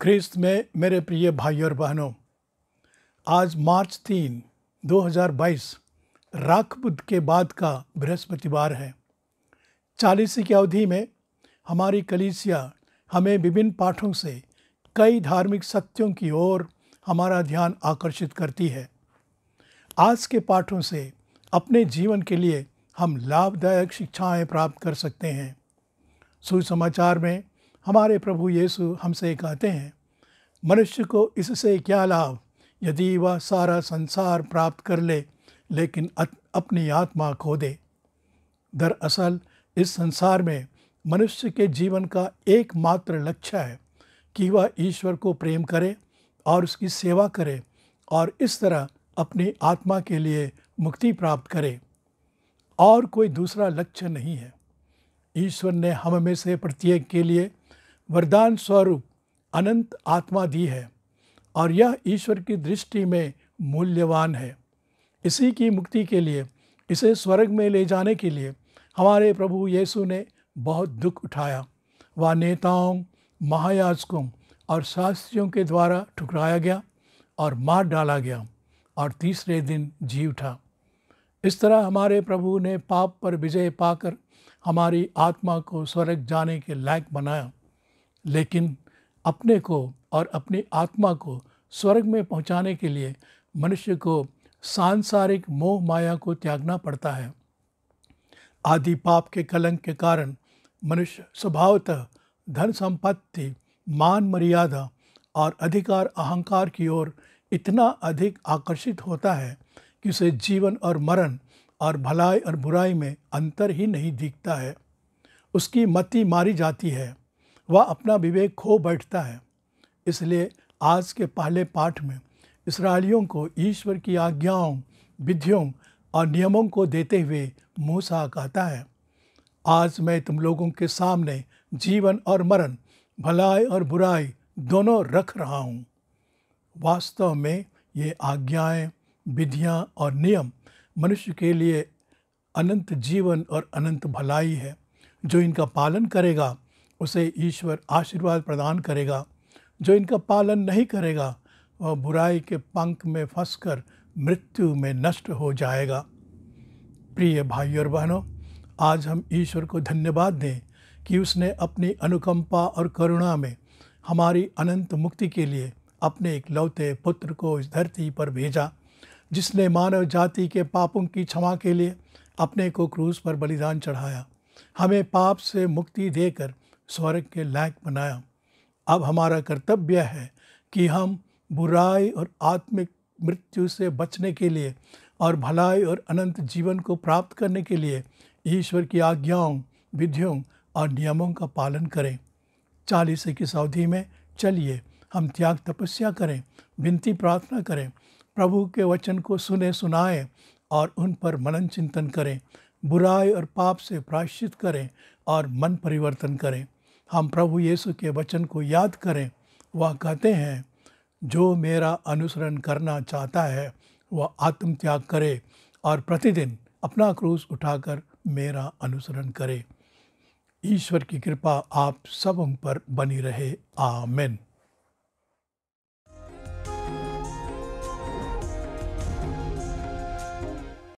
ख्रिस्त में मेरे प्रिय भाई और बहनों आज मार्च तीन 2022 राख बुद्ध के बाद का बृहस्पतिवार है चालीसी की अवधि में हमारी कलीसिया हमें विभिन्न पाठों से कई धार्मिक सत्यों की ओर हमारा ध्यान आकर्षित करती है आज के पाठों से अपने जीवन के लिए हम लाभदायक शिक्षाएं प्राप्त कर सकते हैं सुसमाचार में हमारे प्रभु येसु हमसे कहते हैं मनुष्य को इससे क्या लाभ यदि वह सारा संसार प्राप्त कर ले लेकिन अपनी आत्मा खो दे दरअसल इस संसार में मनुष्य के जीवन का एकमात्र लक्ष्य है कि वह ईश्वर को प्रेम करे और उसकी सेवा करे और इस तरह अपनी आत्मा के लिए मुक्ति प्राप्त करे और कोई दूसरा लक्ष्य नहीं है ईश्वर ने हम में से प्रत्येक के लिए वरदान स्वरूप अनंत आत्मा दी है और यह ईश्वर की दृष्टि में मूल्यवान है इसी की मुक्ति के लिए इसे स्वर्ग में ले जाने के लिए हमारे प्रभु येसु ने बहुत दुख उठाया वह नेताओं महायाजकों और शास्त्रियों के द्वारा ठुकराया गया और मार डाला गया और तीसरे दिन जी उठा इस तरह हमारे प्रभु ने पाप पर विजय पाकर हमारी आत्मा को स्वर्ग जाने के लायक बनाया लेकिन अपने को और अपनी आत्मा को स्वर्ग में पहुंचाने के लिए मनुष्य को सांसारिक मोह माया को त्यागना पड़ता है आदि पाप के कलंक के कारण मनुष्य स्वभावतः धन संपत्ति मान मर्यादा और अधिकार अहंकार की ओर इतना अधिक आकर्षित होता है कि उसे जीवन और मरण और भलाई और बुराई में अंतर ही नहीं दिखता है उसकी मति मारी जाती है वह अपना विवेक खो बैठता है इसलिए आज के पहले पाठ में इसराइलियों को ईश्वर की आज्ञाओं विधियों और नियमों को देते हुए मूसा कहता है आज मैं तुम लोगों के सामने जीवन और मरण भलाई और बुराई दोनों रख रहा हूँ वास्तव में ये आज्ञाएं विधियाँ और नियम मनुष्य के लिए अनंत जीवन और अनंत भलाई है जो इनका पालन करेगा उसे ईश्वर आशीर्वाद प्रदान करेगा जो इनका पालन नहीं करेगा वह बुराई के पंख में फंसकर मृत्यु में नष्ट हो जाएगा प्रिय भाइयों और बहनों आज हम ईश्वर को धन्यवाद दें कि उसने अपनी अनुकंपा और करुणा में हमारी अनंत मुक्ति के लिए अपने एक लौते पुत्र को इस धरती पर भेजा जिसने मानव जाति के पापों की क्षमा के लिए अपने को क्रूस पर बलिदान चढ़ाया हमें पाप से मुक्ति देकर स्वर्ग के लायक बनाया अब हमारा कर्तव्य है कि हम बुराई और आत्मिक मृत्यु से बचने के लिए और भलाई और अनंत जीवन को प्राप्त करने के लिए ईश्वर की आज्ञाओं विधियों और नियमों का पालन करें चालीस की अवधि में चलिए हम त्याग तपस्या करें विनती प्रार्थना करें प्रभु के वचन को सुने सुनाएं और उन पर मनन चिंतन करें बुराई और पाप से प्रायश्चित करें और मन परिवर्तन करें हम प्रभु यीशु के वचन को याद करें वह कहते हैं जो मेरा अनुसरण करना चाहता है वह आत्मत्याग करे और प्रतिदिन अपना क्रूस उठाकर मेरा अनुसरण करे ईश्वर की कृपा आप सब पर बनी रहे आमेन